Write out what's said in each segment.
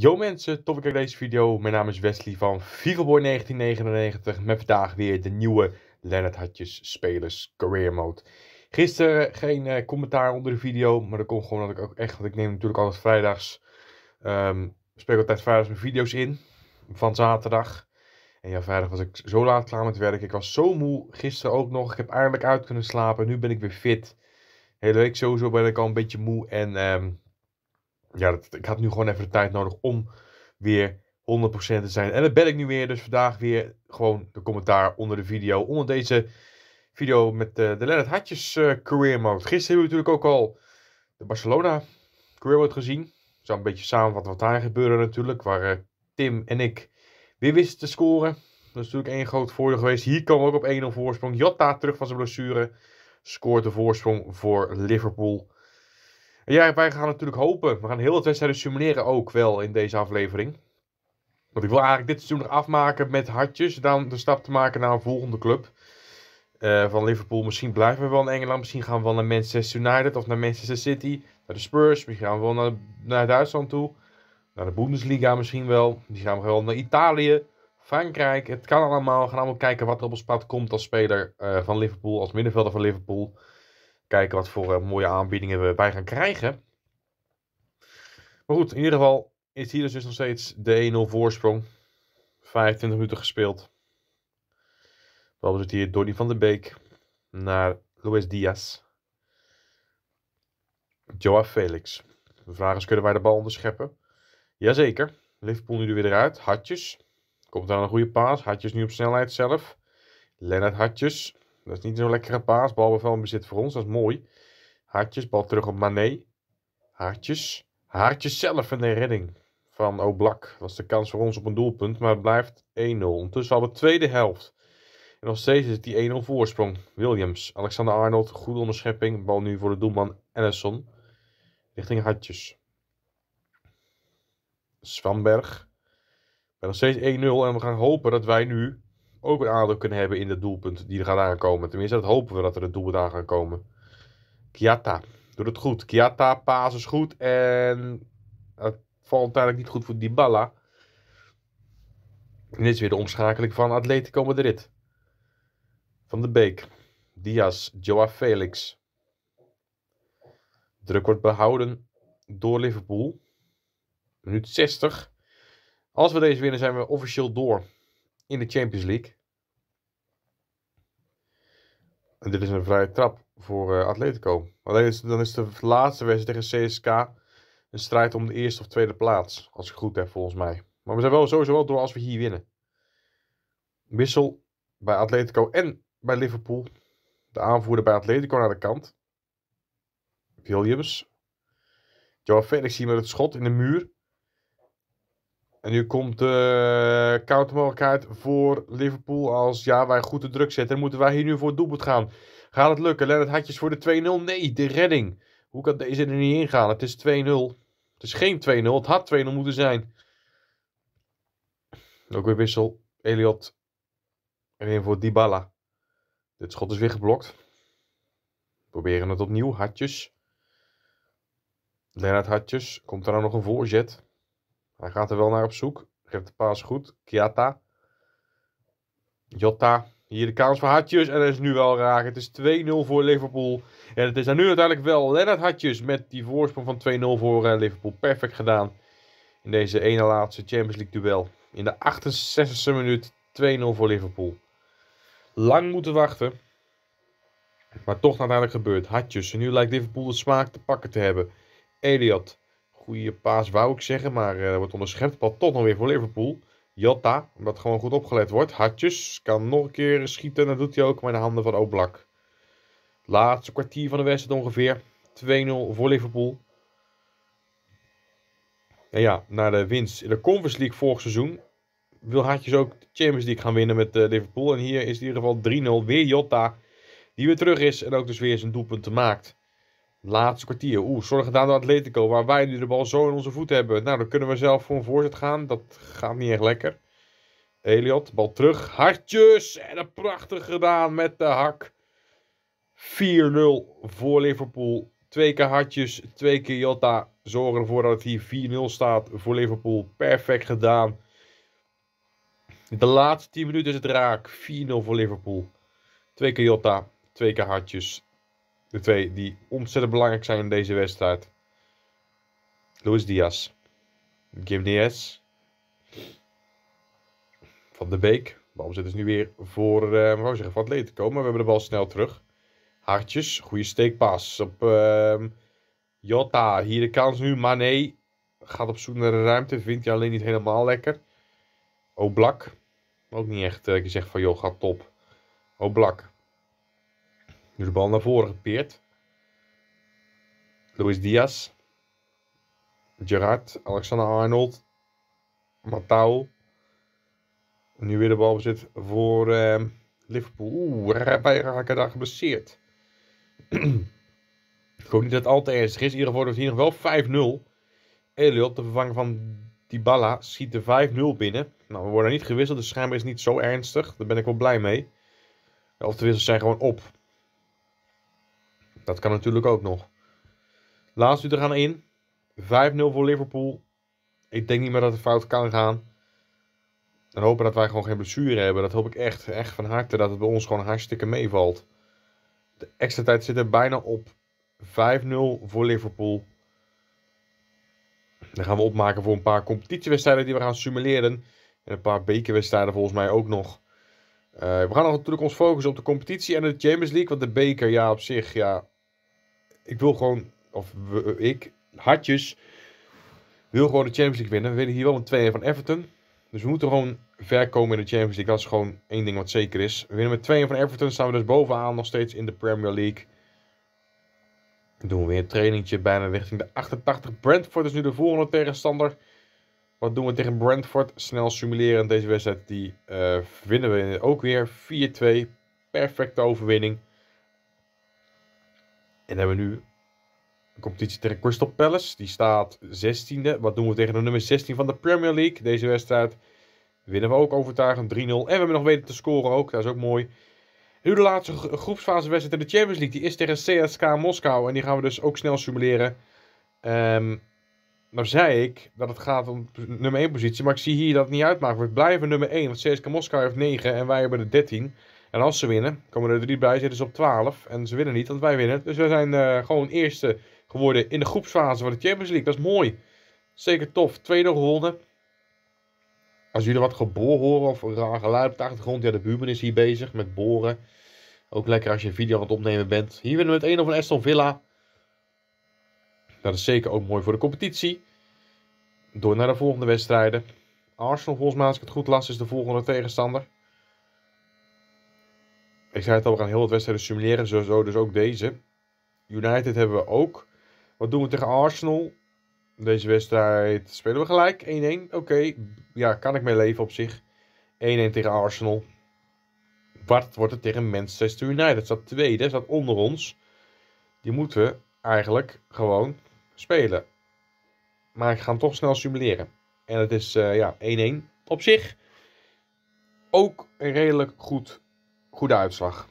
Yo mensen, tof ik ik deze video. Mijn naam is Wesley van Fiegelboy1999 met vandaag weer de nieuwe Leonard Hatjes Spelers Career Mode. Gisteren geen eh, commentaar onder de video, maar dat komt gewoon dat ik ook echt, want ik neem natuurlijk altijd vrijdags, um, ehm, spreek altijd vrijdags mijn video's in van zaterdag. En ja, vrijdag was ik zo laat klaar met werk. Ik was zo moe, gisteren ook nog. Ik heb eindelijk uit kunnen slapen, nu ben ik weer fit. De hele week sowieso ben ik al een beetje moe en... Ehm, ja, ik had nu gewoon even de tijd nodig om weer 100% te zijn. En dat ben ik nu weer. Dus vandaag weer gewoon de commentaar onder de video. Onder deze video met eh, de, de Leonard Hartjes eh, career mode. Gisteren hebben we natuurlijk ook al de Barcelona career mode gezien. Zo een beetje samen wat daar gebeurde natuurlijk. Waar eh, Tim en ik weer wisten te scoren. Dat is natuurlijk één groot voordeel geweest. Hier komen we ook op 1-0 voorsprong. Jota terug van zijn blessure. Scoort de voorsprong voor Liverpool. Ja, wij gaan natuurlijk hopen. We gaan heel het wedstrijden simuleren ook wel in deze aflevering. Want ik wil eigenlijk dit seizoen nog afmaken met hartjes. Dan de stap te maken naar een volgende club. Eh, van Liverpool. Misschien blijven we wel in Engeland. Misschien gaan we wel naar Manchester United of naar Manchester City. Naar de Spurs. Misschien gaan we wel naar, naar Duitsland toe. Naar de Bundesliga misschien wel. Die gaan we wel naar Italië. Frankrijk. Het kan allemaal. We gaan allemaal kijken wat er op ons pad komt als speler eh, van Liverpool. Als middenvelder van Liverpool kijken wat voor eh, mooie aanbiedingen we bij gaan krijgen. Maar goed, in ieder geval is hier dus nog steeds de 1-0 voorsprong. 25 minuten gespeeld. Dan bezit hier Donny van der Beek naar Luis Diaz. Joao Felix. De vraag is, kunnen wij de bal onderscheppen? Jazeker. Liverpool nu er weer eruit. Hartjes. Komt daar een goede paas. Hartjes nu op snelheid zelf. Lennart Hartjes. Dat is niet zo'n lekkere paas. wel een bezit voor ons. Dat is mooi. hartjes Bal terug op Mané. hartjes hartjes zelf in de redding van Oblak. Dat was de kans voor ons op een doelpunt. Maar het blijft 1-0. Ondertussen al de tweede helft. En nog steeds is het die 1-0 voorsprong. Williams. Alexander Arnold. Goede onderschepping. Bal nu voor de doelman Ellison. Richting Hartjes. Svanberg. Bij nog steeds 1-0. En we gaan hopen dat wij nu ook een aandeel kunnen hebben in het doelpunt die er gaat aankomen. Tenminste, dat hopen we dat er het doelpunt aan gaat komen. Kiata doet het goed. Kiata, Paas is goed. En het valt uiteindelijk niet goed voor Dybala. En dit is weer de omschakeling van Atletico Madrid. Van de Beek. Diaz, Joa Felix. Druk wordt behouden door Liverpool. Minuut 60. Als we deze winnen zijn we officieel door in de Champions League. En dit is een vrije trap voor eh, Atletico. Alleen dan is de laatste wedstrijd tegen CSK een strijd om de eerste of tweede plaats. Als ik goed heb, volgens mij. Maar we zijn wel sowieso wel door als we hier winnen. Wissel bij Atletico en bij Liverpool. De aanvoerder bij Atletico naar de kant. Williams. Joao Felix hier met het schot in de muur. En nu komt de uh, countermogelijkheid voor Liverpool. Als ja, wij goed de druk zetten, moeten wij hier nu voor het doelpunt gaan. Gaat het lukken? Lennart Hatjes voor de 2-0. Nee, de redding. Hoe kan deze er niet ingaan? Het is 2-0. Het is geen 2-0. Het had 2-0 moeten zijn. Ook weer wissel. Elliot. En in voor Dybala. Dit schot is weer geblokt. We proberen het opnieuw. Hatjes. Lennart Hatjes. Komt er nou nog een voorzet? Hij gaat er wel naar op zoek. Geeft de paas goed. Kiata. Jota. Hier de kans voor Hartjes. En dat is nu wel raak. Het is 2-0 voor Liverpool. En het is dan nu uiteindelijk wel Lennart Hartjes. Met die voorsprong van 2-0 voor eh, Liverpool. Perfect gedaan. In deze ene laatste Champions League duel. In de 68e minuut 2-0 voor Liverpool. Lang moeten wachten. Maar toch uiteindelijk gebeurt. Hartjes. En nu lijkt Liverpool de smaak te pakken te hebben. Elliot goede paas, wou ik zeggen. Maar uh, wordt onderschept. Bal toch nog weer voor Liverpool. Jota, omdat gewoon goed opgelet wordt. Hartjes kan nog een keer schieten. Dat doet hij ook, maar de handen van Oblak. Laatste kwartier van de wedstrijd ongeveer. 2-0 voor Liverpool. En ja, na de winst in de Conference League vorig seizoen wil Hartjes ook de Champions League gaan winnen met eh, Liverpool. En hier is in ieder geval 3-0. Weer Jota, die weer terug is en ook dus weer zijn doelpunten maakt. Laatste kwartier. Oeh, zorg gedaan nou door Atletico. Waar wij nu de bal zo in onze voet hebben. Nou, dan kunnen we zelf voor een voorzet gaan. Dat gaat niet echt lekker. Eliot, bal terug. Hartjes! En een prachtig gedaan met de hak. 4-0 voor Liverpool. Twee keer hartjes, twee keer Jota. Zorgen ervoor dat het hier 4-0 staat voor Liverpool. Perfect gedaan. De laatste 10 minuten is het raak. 4-0 voor Liverpool. Twee keer Jota, twee keer hartjes. De twee die ontzettend belangrijk zijn in deze wedstrijd. Luis Diaz. Diaz. Van de Beek. Waarom zit dus nu weer voor, uh, wou zeggen, van het komen. We hebben de bal snel terug. Hartjes. Goede steekpas op uh, Jota. Hier de kans nu. Mane gaat op zoek naar de ruimte. Vindt hij alleen niet helemaal lekker. Oblak. Ook niet echt Ik uh, eh, van joh, gaat top. Oblak. Nu de bal naar voren gepeerd. Luis Diaz. Gerard. Alexander Arnold. Matau. Nu weer de bal bezit voor uh, Liverpool. Oeh, wij raken daar geblesseerd. Ik hoop niet dat het al te ernstig is. In ieder geval wordt het hier nog wel 5-0. Elliot, de vervanging van Dybala, schiet de 5-0 binnen. Nou, we worden niet gewisseld, dus schijnbaar is het niet zo ernstig. Daar ben ik wel blij mee. Of De wissels zijn gewoon op. Dat kan natuurlijk ook nog. Laatst u er gaan in. 5-0 voor Liverpool. Ik denk niet meer dat het fout kan gaan. Dan hopen dat wij gewoon geen blessure hebben. Dat hoop ik echt, echt van harte. Dat het bij ons gewoon hartstikke meevalt. De extra tijd zit er bijna op. 5-0 voor Liverpool. Dan gaan we opmaken voor een paar competitiewedstrijden die we gaan simuleren. En een paar bekerwedstrijden volgens mij ook nog. Eh, we gaan nog natuurlijk ons focussen op de competitie en de Champions League. Want de beker, ja, op zich, ja, ik wil gewoon, of ik, hartjes, wil gewoon de Champions League winnen. We winnen hier wel een 2-1 van Everton. Dus we moeten gewoon ver komen in de Champions League. Dat is gewoon één ding wat zeker is. We winnen met 2-1 van Everton. Staan we dus bovenaan nog steeds in de Premier League. Dan doen we weer een trainingtje bijna richting de 88. Brentford is nu de volgende tegenstander. Wat doen we tegen Brentford? Snel simuleren deze wedstrijd. Die eh, winnen we ook weer 4-2. Perfecte overwinning. En hebben we nu een competitie tegen Crystal Palace. Die staat 16e. Wat doen we tegen de nummer 16 van de Premier League? Deze wedstrijd winnen we ook overtuigend 3-0. En we hebben nog weten te scoren ook. Dat is ook mooi. nu de laatste groepsfase wedstrijd in de Champions League. Die is tegen CSK Moskou. En die gaan we dus ook snel simuleren. Um, nou zei ik dat het gaat om nummer 1 positie. Maar ik zie hier dat het niet uitmaakt. We blijven nummer 1. Want CSK Moskou heeft 9 en wij hebben de 13. En als ze winnen, komen er drie bij, zitten ze op 12. En ze winnen niet, want wij winnen. Dus wij zijn eh, gewoon eerste geworden in de groepsfase van de Champions League. Dat is mooi. Zeker tof. Tweede gewonnen. Als jullie wat geboor horen of een raar geluid op de achtergrond. Ja, de buurman is hier bezig met boren. Ook lekker als je een video aan het opnemen bent. Hier winnen we het een of een Aston Villa. Dat is zeker ook mooi voor de competitie. Door naar de volgende wedstrijden. Arsenal, volgens mij, als ik het goed las, is de volgende tegenstander ik zei het al, we gaan heel wat wedstrijden simuleren, zo, zo, dus ook deze. United hebben we ook. Wat doen we tegen Arsenal? Deze wedstrijd spelen we gelijk. 1-1. Oké, ja, kan ik mee leven op zich. 1-1 tegen Arsenal. Wat wordt het tegen Manchester United? Staat tweede, staat onder ons. Die moeten we eigenlijk gewoon spelen. Maar ik ga hem toch snel simuleren. En het is eh, ja, 1-1. Op zich ook redelijk goed goede uitslag.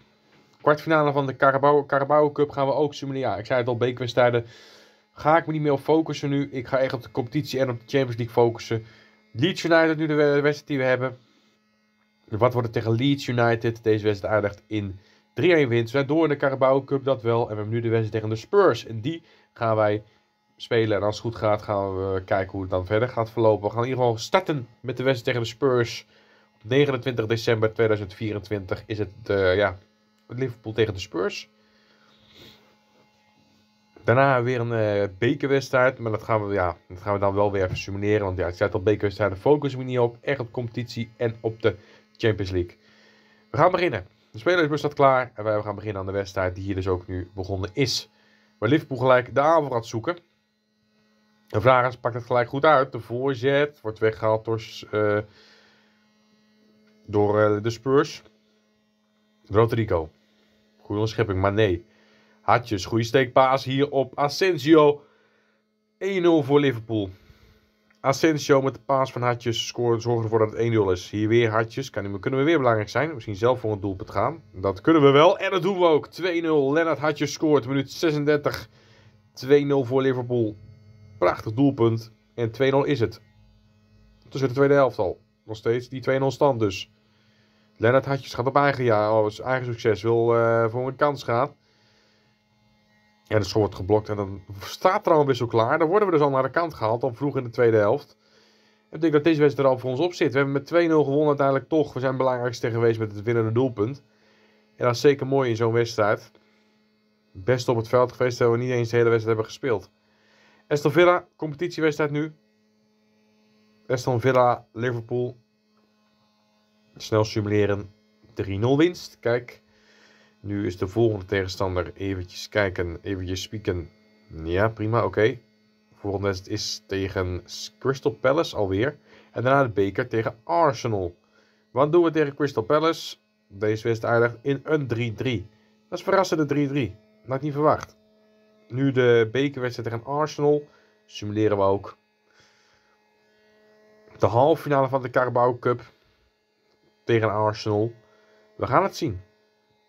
Kwartfinale van de Carabao, Cup gaan we ook simuleren. Ja, ik zei het al, beekwedstrijden ga ik me niet meer focussen nu. Ik ga echt op de competitie en op de Champions League focussen. Leeds United nu de wedstrijd die we hebben. Wat wordt het tegen Leeds United? Deze wedstrijd aandacht in 3-1 winst. We door in de Carabao Cup, dat wel. En we hebben nu de wedstrijd tegen de Spurs. En die gaan wij spelen. En als het goed gaat, gaan we kijken hoe het dan verder gaat verlopen. We gaan in ieder geval starten met de wedstrijd tegen de Spurs. 29 december 2024 is het uh, ja, Liverpool tegen de Spurs. Daarna weer een uh, bekerwedstrijd, maar dat gaan, we, ja, dat gaan we dan wel weer even simuleren. Want ja, ik zei al, bekerwedstrijden focussen we niet op. Echt op competitie en op de Champions League. We gaan beginnen. De spelersbus staat klaar en wij gaan beginnen aan de wedstrijd die hier dus ook nu begonnen is. Waar Liverpool gelijk de aanval gaat zoeken. De Vlaars pakt het gelijk goed uit. De voorzet wordt weggehaald door... Uh, door eh, de Spurs. Rodrigo. Goede ontschepping, maar nee. Hartjes, goede steekpaas hier op Asensio. 1-0 voor Liverpool. Asensio met de paas van Hartjes scoren, zorgt ervoor dat het 1-0 is. Hier weer Hartjes, kunnen we weer belangrijk zijn. Misschien zelf voor een doelpunt gaan. Dat kunnen we wel en dat doen we ook. 2-0, Lennart Hartjes scoort, minuut 36. 2-0 voor Liverpool. Prachtig doelpunt. En 2-0 is het. Tussen de tweede helft al. Nog steeds die 2-0 stand dus. Lennart Hartjes gaat op eigen, ja, oh, eigen succes. Wil eh, voor een kans gaan. En het wordt geblokt. En dan staat er al een wissel klaar. Dan worden we dus al naar de kant gehaald. Al vroeg in de tweede helft. Ik denk dat deze wedstrijd er al voor ons op zit. We hebben met 2-0 gewonnen uiteindelijk toch. We zijn belangrijkste geweest met het winnende doelpunt. En dat is zeker mooi in zo'n wedstrijd. Best op het veld geweest dat we niet eens de hele wedstrijd hebben gespeeld. Aston Villa, competitiewedstrijd nu. Aston Villa, Liverpool, snel simuleren 3-0 winst. Kijk, nu is de volgende tegenstander eventjes kijken, eventjes spieken. Ja, prima, oké. Okay. Volgende wedstrijd is tegen Crystal Palace alweer. En daarna de beker tegen Arsenal. Wat doen we tegen Crystal Palace? Deze wedstrijd eindigt in een 3-3. Dat is verrassende 3-3. Had ik niet verwacht. Nu de bekerwedstrijd tegen Arsenal. Simuleren we ook. De halve finale van de Carabao Cup tegen Arsenal. We gaan het zien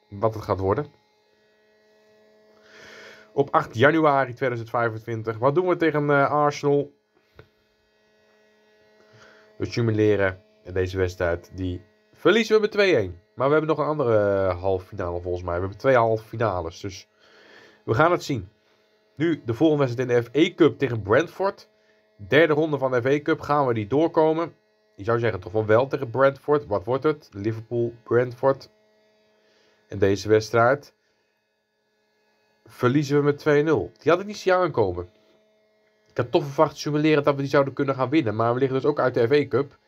wat het gaat worden. Op 8 januari 2025. Wat doen we tegen eh, Arsenal? We simuleren deze wedstrijd. Die verliezen we met 2-1. Maar we hebben nog een andere uh, halve finale volgens mij. We hebben twee halve finales. Dus we gaan het zien. Nu de volgende wedstrijd in de FA Cup tegen Brentford. Derde ronde van de FA Cup gaan we die doorkomen je zou zeggen toch wel wel tegen Brentford. Wat wordt het? Liverpool-Brentford. En deze wedstrijd verliezen we met 2-0. Die had ik niet zien aankomen. Ik had toch verwacht simuleren dat we die zouden kunnen gaan winnen. Maar we liggen dus ook uit de FA Cup.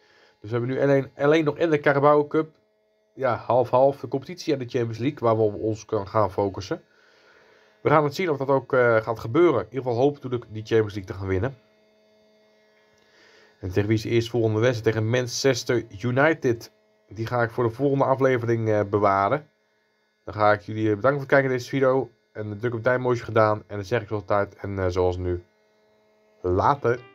Dus we hebben nu alleen, alleen nog in de Carabao Cup. Ja, half-half de competitie en de Champions League. Waar we op ons kunnen gaan focussen. We gaan het zien of dat ook eh, gaat gebeuren. In ieder geval hopen natuurlijk die Champions League te gaan winnen. En tegen wie is de volgende wedstrijd? Tegen Manchester United. Die ga ik voor de volgende aflevering eh, bewaren. Dan ga ik jullie eh, bedanken voor het kijken naar deze video. En druk op duim gedaan. En dan zeg ik zoals tijd en eh, zoals nu. Later.